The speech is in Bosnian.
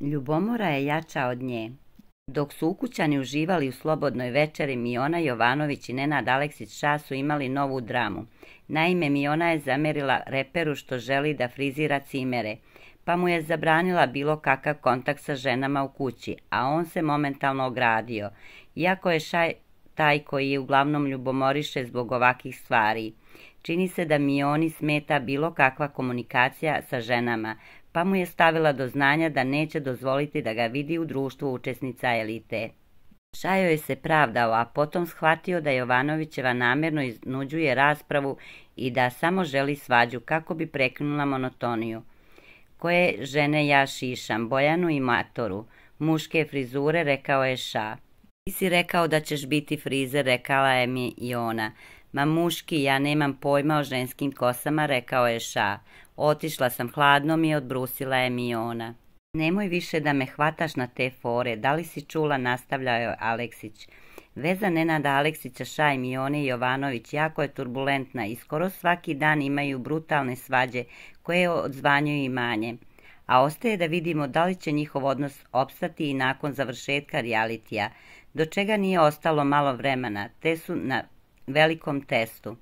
ljubomora je jača od nje. Dok su ukućani uživali u slobodnoj večeri, Miona Jovanović i Nenad Aleksić Ša su imali novu dramu. Naime, Miona je zamerila reperu što želi da frizira cimere, pa mu je zabranila bilo kakav kontakt sa ženama u kući, a on se momentalno ogradio, iako je Šaj taj koji je uglavnom ljubomoriše zbog ovakih stvari. Čini se da Mioni smeta bilo kakva komunikacija sa ženama, pa mu je stavila do znanja da neće dozvoliti da ga vidi u društvu učesnica elite. Šajo je se pravdao, a potom shvatio da Jovanovićeva namjerno iznuđuje raspravu i da samo želi svađu kako bi preknula monotoniju. Koje žene ja šišam, Bojanu i Matoru, muške frizure, rekao je Ša. Ti si rekao da ćeš biti frizer, rekala je mi i ona. Ma muški, ja nemam pojma o ženskim kosama, rekao je ša. Otišla sam hladno mi i odbrusila je mi ona. Nemoj više da me hvataš na te fore, da li si čula, nastavljao je Aleksić. Veza Nenada Aleksića Ša i Mione Jovanović jako je turbulentna i skoro svaki dan imaju brutalne svađe koje odzvanjuju imanje. A ostaje da vidimo da li će njihov odnos opstati i nakon završetka realitija, do čega nije ostalo malo vremena, te su na velikom testu.